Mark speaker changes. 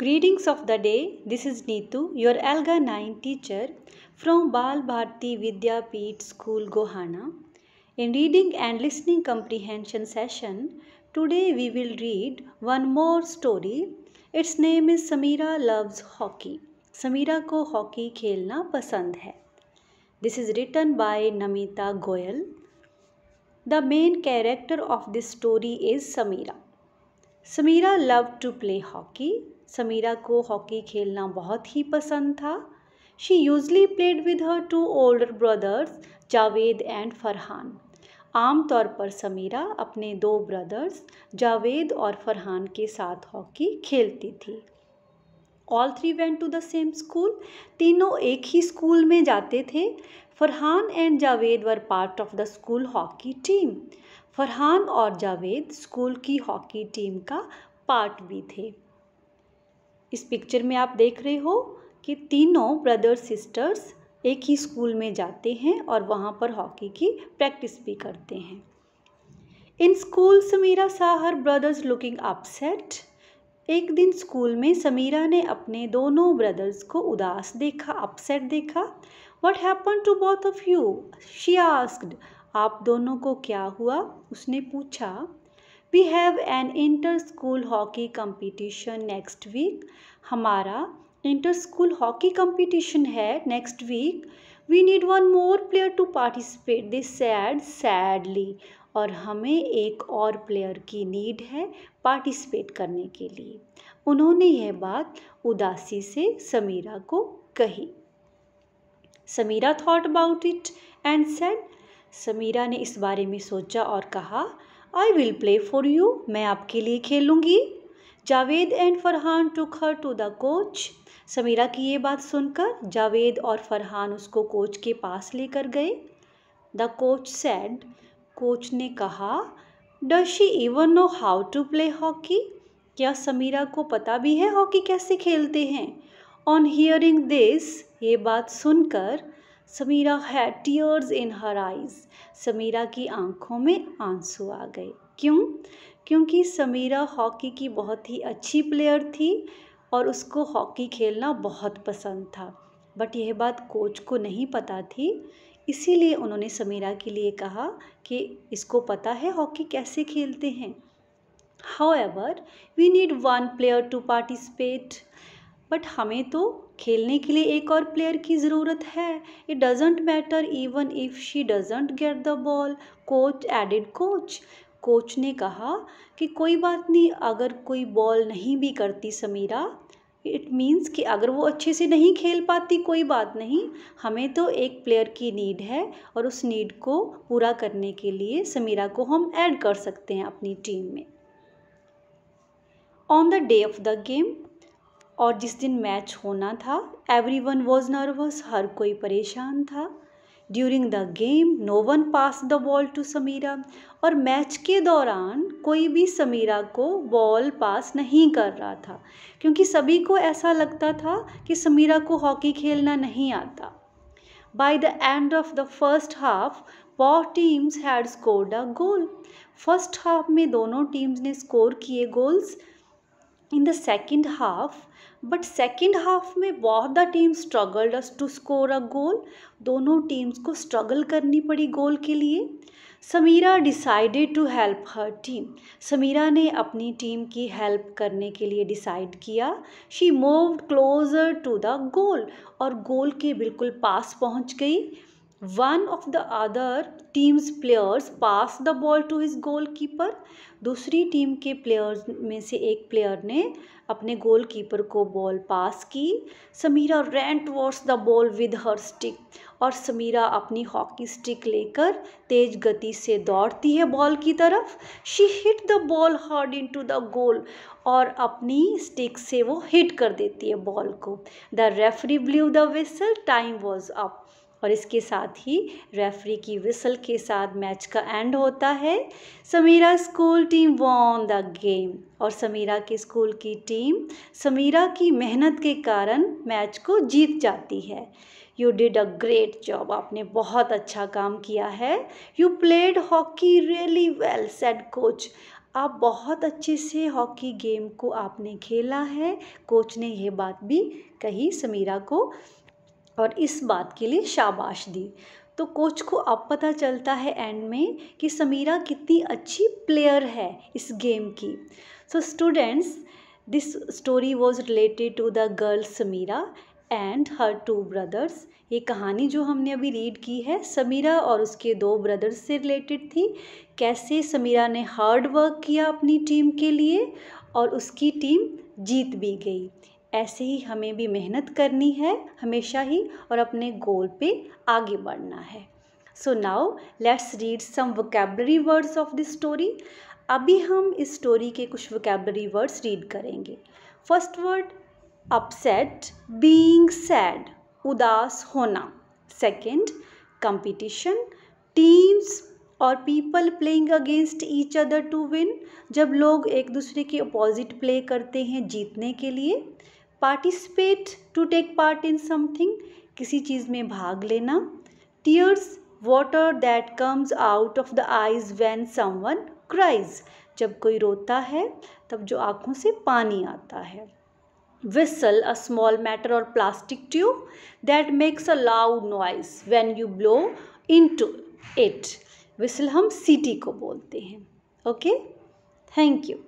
Speaker 1: Greetings of the day. This is Neetu, your ALGA 9 teacher from Bal Bharti Vidya Peet School, Gohana. In reading and listening comprehension session, today we will read one more story. Its name is Samira Loves Hockey. Samira ko hockey khelna pasand hai this is written by namita goyal the main character of this story is samira Samira love to play hockey Samira को hockey खेलना बहुत ही पसंद था she usually played with her two older brothers Javed and Farhan आमतौर पर समीरा अपने दो ब्रदर्स जावेद और फरहान के साथ हॉकी खेलती थी all three went to the same school तीनों एक ही स्कूल में जाते थे Farhan and Javed were part of the school hockey team Farhan और जावेद स्कूल की हॉकी टीम का पार्ट भी थे इस पिक्चर में आप देख रहे हो कि तीनों ब्रदर सिस्टर्स एक ही स्कूल में जाते हैं और वहाँ पर हॉकी की प्रैक्टिस भी करते हैं in school Sameera saw her brothers looking upset एक दिन स्कूल में समीरा ने अपने दोनों ब्रदर्स को उदास देखा अपसेट देखा what happen to both of you she asked आप दोनों को क्या हुआ उसने पूछा we have an inter school hockey competition next week हमारा इंटर स्कूल हॉकी कंपटीशन है next week we need one more player to participate this said sadly और हमें एक और प्लेयर की नीड है पार्टिसिपेट करने के लिए उन्होंने यह बात उदासी से समीरा को कही Sameera thought about it and said Sameera ने इस बारे में सोचा और कहा I will play for you मैं आपके लिए खेलूँगी Javed and Farhan to her to the coach Sameera की ये बात सुनकर जावेद और फरहान उसको कोच के पास लेकर गए द कोच सैड कोच ने कहा does she even know how to play hockey क्या समीरा को पता भी है हॉकी कैसे खेलते हैं ऑन हियरिंग दिस ये बात सुनकर Sameera has tears in her eyes Sameera की आंखों में आंसू आ गए क्यों क्योंकि समीरा हॉकी की बहुत ही अच्छी प्लेयर थी और उसको हॉकी खेलना बहुत पसंद था बट यह बात कोच को नहीं पता थी इसीलिए उन्होंने समीरा के लिए कहा कि इसको पता है हॉकी कैसे खेलते हैं however we need one player to participate but हमें तो खेलने के लिए एक और प्लेयर की ज़रूरत है it doesn't matter even if she doesn't get the ball coach added coach coach ने कहा कि कोई बात नहीं अगर कोई बॉल नहीं भी करती समीरा इट मीन्स कि अगर वो अच्छे से नहीं खेल पाती कोई बात नहीं हमें तो एक प्लेयर की नीड है और उस नीड को पूरा करने के लिए समीरा को हम ऐड कर सकते हैं अपनी टीम में on the day of the game और जिस दिन मैच होना था एवरी वन वॉज नर्वस हर कोई परेशान था during the game no one pass the ball to Sameera और मैच के दौरान कोई भी समीरा को बॉल पास नहीं कर रहा था क्योंकि सभी को ऐसा लगता था कि समीरा को हॉकी खेलना नहीं आता by the end of the first half both teams had scored a goal first half में दोनों टीम्स ने स्कोर किए goals in the second half but second half में बहुत the team struggled to score a goal दोनों teams को struggle करनी पड़ी गोल के लिए Sameera decided to help her team Sameera ने अपनी टीम की हेल्प करने के लिए डिसाइड किया she moved closer to the goal और गोल के बिल्कुल पास पहुंच गई one of the other teams players pass the ball to his goalkeeper दूसरी टीम के प्लेयर्स में से एक प्लेयर ने अपने गोलकीपर को बॉल पास की Sameera ran towards the ball with her stick और समीरा अपनी हॉकी स्टिक लेकर तेज गति से दौड़ती है बॉल की तरफ she hit the ball hard into the goal और अपनी स्टिक से वो हिट कर देती है बॉल को the referee blew the whistle time was up और इसके साथ ही रेफरी की विसल के साथ मैच का एंड होता है Sameera school team won the game और समीरा के स्कूल की टीम समीरा की मेहनत के कारण मैच को जीत जाती है you did a great job आपने बहुत अच्छा काम किया है you played hockey really well said coach आप बहुत अच्छे से हॉकी गेम को आपने खेला है कोच ने यह बात भी कही समीरा को और इस बात के लिए शाबाश दी तो कोच को अब पता चलता है एंड में कि समीरा कितनी अच्छी प्लेयर है इस गेम की so students this story was related to the girl Sameera and her two brothers ये कहानी जो हमने अभी रीड की है समीरा और उसके दो ब्रदर्स से रिलेटेड थी कैसे समीरा ने हार्ड वर्क किया अपनी टीम के लिए और उसकी टीम जीत भी गई ऐसे ही हमें भी मेहनत करनी है हमेशा ही और अपने गोल पे आगे बढ़ना है so now let's read some vocabulary words of this story अभी हम इस स्टोरी के कुछ वोकेबलरी वर्ड्स रीड करेंगे first word upset being sad उदास होना सेकंड कंपटीशन टीम्स और people playing against each other to win जब लोग एक दूसरे के अपोजिट प्ले करते हैं जीतने के लिए participate to take part in something किसी चीज़ में भाग लेना tears water that comes out of the eyes when someone cries जब कोई रोता है तब जो आँखों से पानी आता है अ स्मॉल मैटर और plastic tube that makes a loud noise when you you into it whistle हम सिटी को बोलते हैं ओके थैंक यू